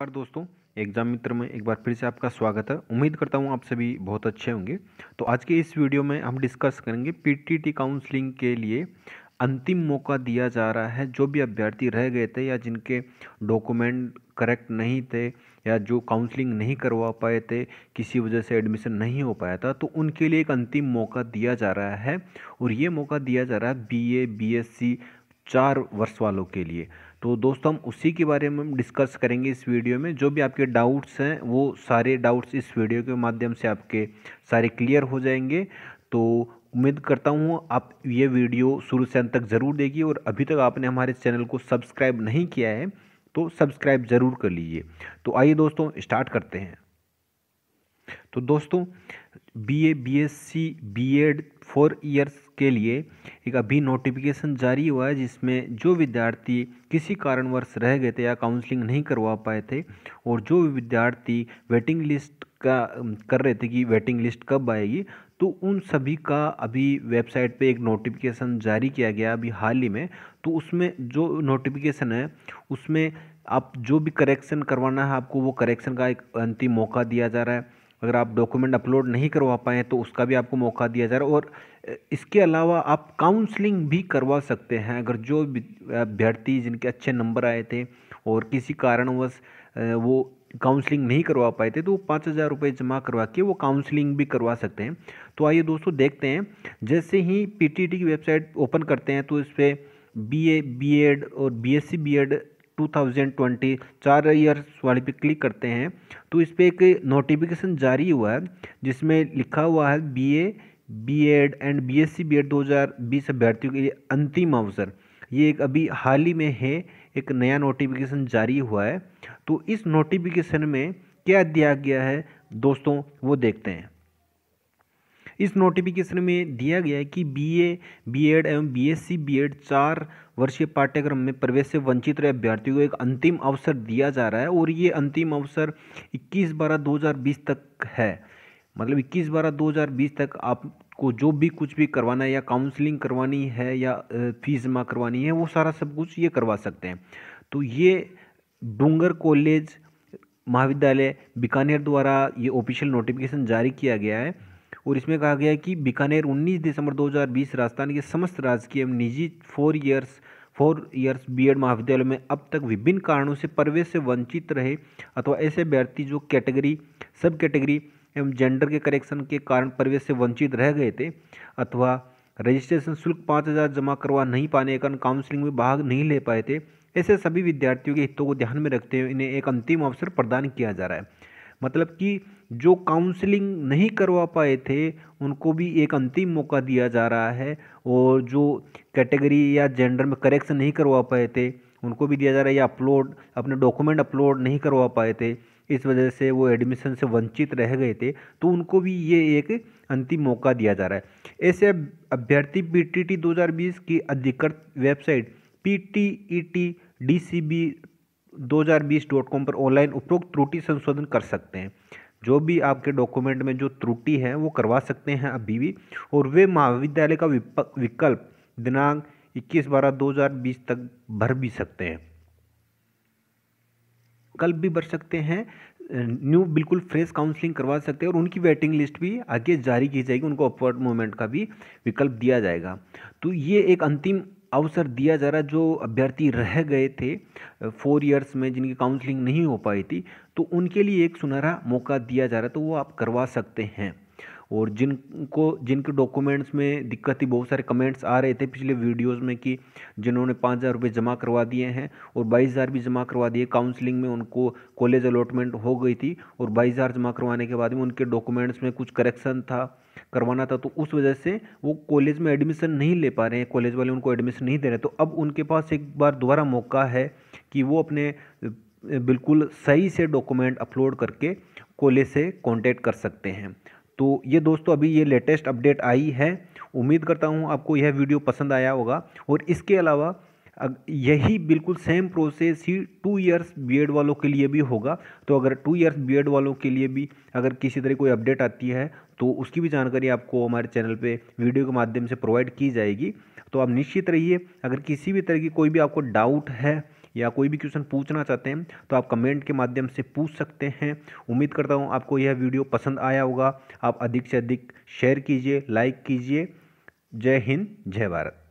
नमस्कार दोस्तों एग्जाम मित्र में एक बार फिर से आपका स्वागत है उम्मीद करता हूँ आप सभी बहुत अच्छे होंगे तो आज के इस वीडियो में हम डिस्कस करेंगे पीटीटी काउंसलिंग के लिए अंतिम मौका दिया जा रहा है जो भी अभ्यर्थी रह गए थे या जिनके डॉक्यूमेंट करेक्ट नहीं थे या जो काउंसलिंग नहीं करवा पाए थे किसी वजह से एडमिशन नहीं हो पाया था तो उनके लिए एक अंतिम मौका दिया जा रहा है और ये मौका दिया जा रहा है B A B S C चार वर्ष वालों के लिए तो दोस्तों हम उसी के बारे में हम डिस्कस करेंगे इस वीडियो में जो भी आपके डाउट्स हैं वो सारे डाउट्स इस वीडियो के माध्यम से आपके सारे क्लियर हो जाएंगे तो उम्मीद करता हूँ आप ये वीडियो शुरू से अंत तक ज़रूर देखिए और अभी तक आपने हमारे चैनल को सब्सक्राइब नहीं किया है तो सब्सक्राइब ज़रूर कर लीजिए तो आइए दोस्तों स्टार्ट करते हैं तो दोस्तों BA BSc BEd four years के लिए एक अभी नोटिफिकेशन जारी हुआ है जिसमें जो विद्यार्थी किसी कारणवश रह गए थे या काउंसलिंग नहीं करवा पाए थे और जो विद्यार्थी वेटिंग लिस्ट का कर रहे थे कि वेटिंग लिस्ट कब आएगी तो उन सभी का अभी वेबसाइट पे एक नोटिफिकेशन जारी किया गया अभी हाल ही में तो उसमें जो नोटिफिकेशन है उसमें आप जो भी करेक्शन करवाना है आपको वो करेक्शन का एक अंतिम मौका दिया जा रहा है अगर आप डॉक्यूमेंट अपलोड नहीं करवा पाएँ तो उसका भी आपको मौका दिया जा रहा है और इसके अलावा आप काउंसलिंग भी करवा सकते हैं अगर जो अभ्यर्थी जिनके अच्छे नंबर आए थे और किसी कारणवश वो काउंसलिंग नहीं करवा पाए थे तो वो पाँच हज़ार रुपये जमा करवा के वो काउंसलिंग भी करवा सकते हैं तो आइए दोस्तों देखते हैं जैसे ही पी की वेबसाइट ओपन करते हैं तो इस पर बी ए बी एड और B S C B Ed 2020 चार ईयर्स वाले पे क्लिक करते हैं तो इस पर एक नोटिफिकेशन जारी हुआ है जिसमें लिखा हुआ है B A B Ed and B S C B Ed दो हज़ार बीस अभ्यर्थियों के लिए अंतिम अवसर ये एक अभी हाल ही में है एक नया नोटिफिकेशन जारी हुआ है तो इस नोटिफिकेशन में क्या दिया गया है दोस्तों वो देखते हैं इस नोटिफिकेशन में दिया गया है कि बीए बीएड एवं बीएससी बीएड चार वर्षीय पाठ्यक्रम में प्रवेश से वंचित रहे अभ्यर्थियों को एक अंतिम अवसर दिया जा रहा है और ये अंतिम अवसर 21 बारह 2020 तक है मतलब 21 बारह 2020 तक आपको जो भी कुछ भी करवाना है या काउंसलिंग करवानी है या फीस जमा करवानी है वो सारा सब कुछ ये करवा सकते हैं तो ये डूंगर कॉलेज महाविद्यालय बीकानेर द्वारा ये ऑफिशियल नोटिफिकेशन जारी किया गया है और इसमें कहा गया है कि बीकानेर 19 दिसंबर 2020 राजस्थान के समस्त राजकीय एवं निजी four years four years BEd महाविद्यालय में अब तक विभिन्न कारणों से प्रवेश से वंचित रहे अथवा ऐसे अभ्यर्थी जो कैटेगरी सब कैटेगरी एवं जेंडर के करेक्शन के कारण प्रवेश से वंचित रह गए थे अथवा रजिस्ट्रेशन शुल्क पाँच हज़ार जमा करवा नहीं पाने के कारण काउंसलिंग में भाग नहीं ले पाए थे ऐसे सभी विद्यार्थियों के हितों को ध्यान में रखते हुए इन्हें एक अंतिम अवसर प्रदान किया जा रहा है मतलब कि जो काउंसलिंग नहीं करवा पाए थे उनको भी एक अंतिम मौका दिया जा रहा है और जो कैटेगरी या जेंडर में करेक्शन नहीं करवा पाए थे उनको भी दिया जा रहा है या अपलोड अपने डॉक्यूमेंट अपलोड नहीं करवा पाए थे इस वजह से वो एडमिशन से वंचित रह गए थे तो उनको भी ये एक अंतिम मौका दिया जा रहा है ऐसे अभ्यर्थी पी टी टी दो हज़ार बीस की अधिकृत website P T E T D C B दो हज़ार बीस डॉट कॉम पर ऑनलाइन उपरोक्त त्रुटि संशोधन कर सकते हैं जो भी आपके डॉक्यूमेंट में जो त्रुटि है वो करवा सकते हैं अभी भी और वे महाविद्यालय का विकल्प दिनांक 21 बारह 2020 तक भर भी सकते हैं कल भी भर सकते हैं न्यू बिल्कुल फ्रेश काउंसलिंग करवा सकते हैं और उनकी वेटिंग लिस्ट भी आगे जारी की जाएगी उनको अपवर्ड मूवमेंट का भी विकल्प दिया जाएगा तो ये एक अंतिम अवसर दिया जा रहा जो अभ्यर्थी रह गए थे फोर इयर्स में जिनकी काउंसलिंग नहीं हो पाई थी तो उनके लिए एक सुनहरा मौका दिया जा रहा तो वो आप करवा सकते हैं और जिनको जिनके डॉक्यूमेंट्स में दिक्कत थी बहुत सारे कमेंट्स आ रहे थे पिछले वीडियोस में कि जिन्होंने पाँच हज़ार रुपये जमा करवा दिए हैं और बाईस हज़ार भी जमा करवा दिए काउंसलिंग में उनको कॉलेज अलॉटमेंट हो गई थी और बाईस हज़ार जमा करवाने के बाद में उनके डॉक्यूमेंट्स में कुछ करेक्शन था करवाना था तो उस वजह से वो कॉलेज में एडमिशन नहीं ले पा रहे हैं कॉलेज वाले उनको एडमिशन नहीं दे रहे तो अब उनके पास एक बार दोबारा मौका है कि वो अपने बिल्कुल सही से डॉक्यूमेंट अपलोड करके कॉलेज से कॉन्टेक्ट कर सकते हैं तो ये दोस्तों अभी ये लेटेस्ट अपडेट आई है उम्मीद करता हूँ आपको यह वीडियो पसंद आया होगा और इसके अलावा यही बिल्कुल सेम प्रोसेस ही टू इयर्स बीएड वालों के लिए भी होगा तो अगर टू इयर्स बीएड वालों के लिए भी अगर किसी तरह कोई अपडेट आती है तो उसकी भी जानकारी आपको हमारे चैनल पे वीडियो के माध्यम से प्रोवाइड की जाएगी तो आप निश्चित रहिए अगर किसी भी तरह की कोई भी आपको डाउट है या कोई भी क्वेश्चन पूछना चाहते हैं तो आप कमेंट के माध्यम से पूछ सकते हैं उम्मीद करता हूँ आपको यह वीडियो पसंद आया होगा आप अधिक से अधिक शेयर कीजिए लाइक कीजिए जय हिंद जय भारत